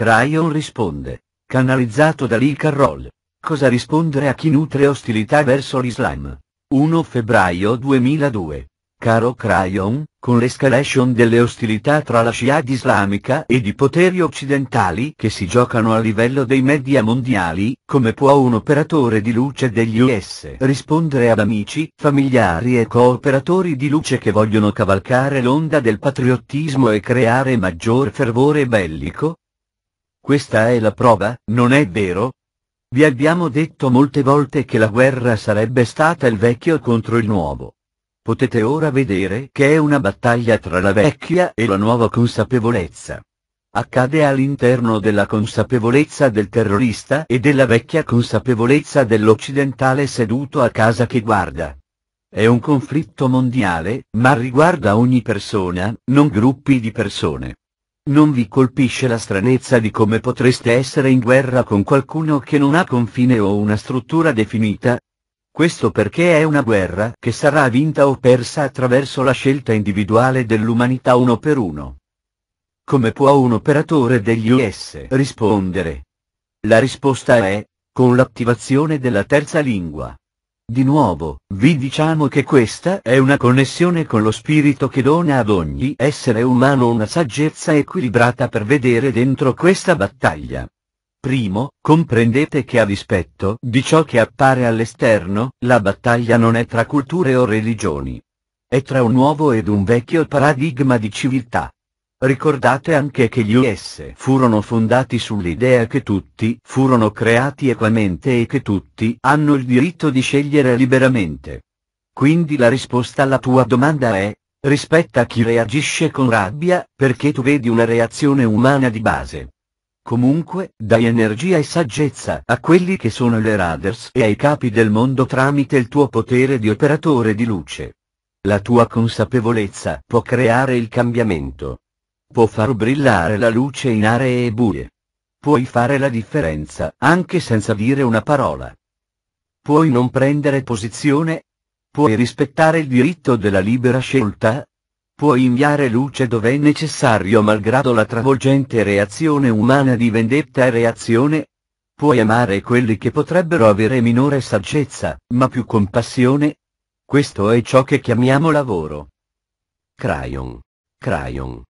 Cryon risponde, canalizzato da Lee Carroll. Cosa rispondere a chi nutre ostilità verso l'Islam? 1 febbraio 2002. Caro Cryon, con l'escalation delle ostilità tra la Shiad islamica ed i poteri occidentali che si giocano a livello dei media mondiali, come può un operatore di luce degli US rispondere ad amici, familiari e cooperatori di luce che vogliono cavalcare l'onda del patriottismo e creare maggior fervore bellico? Questa è la prova, non è vero? Vi abbiamo detto molte volte che la guerra sarebbe stata il vecchio contro il nuovo. Potete ora vedere che è una battaglia tra la vecchia e la nuova consapevolezza. Accade all'interno della consapevolezza del terrorista e della vecchia consapevolezza dell'occidentale seduto a casa che guarda. È un conflitto mondiale, ma riguarda ogni persona, non gruppi di persone. Non vi colpisce la stranezza di come potreste essere in guerra con qualcuno che non ha confine o una struttura definita? Questo perché è una guerra che sarà vinta o persa attraverso la scelta individuale dell'umanità uno per uno. Come può un operatore degli US rispondere? La risposta è, con l'attivazione della terza lingua. Di nuovo, vi diciamo che questa è una connessione con lo spirito che dona ad ogni essere umano una saggezza equilibrata per vedere dentro questa battaglia. Primo, comprendete che a dispetto di ciò che appare all'esterno, la battaglia non è tra culture o religioni. È tra un nuovo ed un vecchio paradigma di civiltà. Ricordate anche che gli US furono fondati sull'idea che tutti furono creati equamente e che tutti hanno il diritto di scegliere liberamente. Quindi la risposta alla tua domanda è, rispetta chi reagisce con rabbia, perché tu vedi una reazione umana di base. Comunque, dai energia e saggezza a quelli che sono le Raders e ai capi del mondo tramite il tuo potere di operatore di luce. La tua consapevolezza può creare il cambiamento. Può far brillare la luce in aree buie. Puoi fare la differenza anche senza dire una parola. Puoi non prendere posizione. Puoi rispettare il diritto della libera scelta. Puoi inviare luce dove è necessario malgrado la travolgente reazione umana di vendetta e reazione. Puoi amare quelli che potrebbero avere minore saggezza, ma più compassione. Questo è ciò che chiamiamo lavoro. Crayon. Crayon.